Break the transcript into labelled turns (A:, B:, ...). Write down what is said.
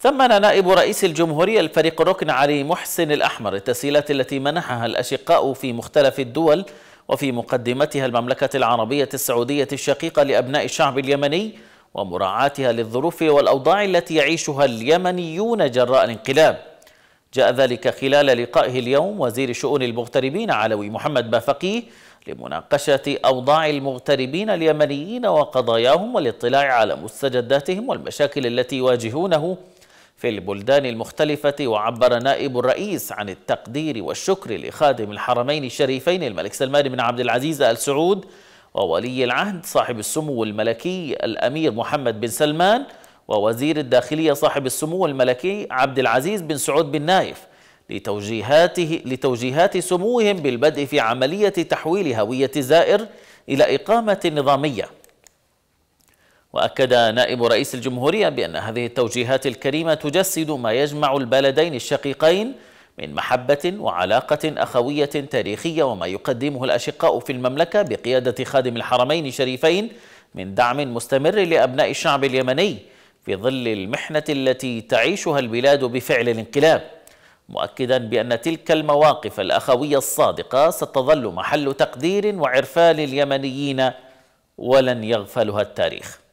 A: ثمن نائب رئيس الجمهورية الفريق ركن علي محسن الأحمر التسهيلات التي منحها الأشقاء في مختلف الدول وفي مقدمتها المملكة العربية السعودية الشقيقة لأبناء الشعب اليمني ومراعاتها للظروف والأوضاع التي يعيشها اليمنيون جراء الانقلاب جاء ذلك خلال لقائه اليوم وزير شؤون المغتربين علوي محمد بافقيه لمناقشة أوضاع المغتربين اليمنيين وقضاياهم والاطلاع على مستجداتهم والمشاكل التي يواجهونه في البلدان المختلفة وعبر نائب الرئيس عن التقدير والشكر لخادم الحرمين الشريفين الملك سلمان بن عبد العزيز آل سعود وولي العهد صاحب السمو الملكي الأمير محمد بن سلمان ووزير الداخلية صاحب السمو الملكي عبد العزيز بن سعود بن نايف لتوجيهاته لتوجيهات سموهم بالبدء في عملية تحويل هوية الزائر إلى إقامة نظامية وأكد نائب رئيس الجمهورية بأن هذه التوجيهات الكريمة تجسد ما يجمع البلدين الشقيقين من محبة وعلاقة أخوية تاريخية وما يقدمه الأشقاء في المملكة بقيادة خادم الحرمين الشريفين من دعم مستمر لأبناء الشعب اليمني في ظل المحنة التي تعيشها البلاد بفعل الانقلاب مؤكدا بأن تلك المواقف الأخوية الصادقة ستظل محل تقدير وعرفان اليمنيين ولن يغفلها التاريخ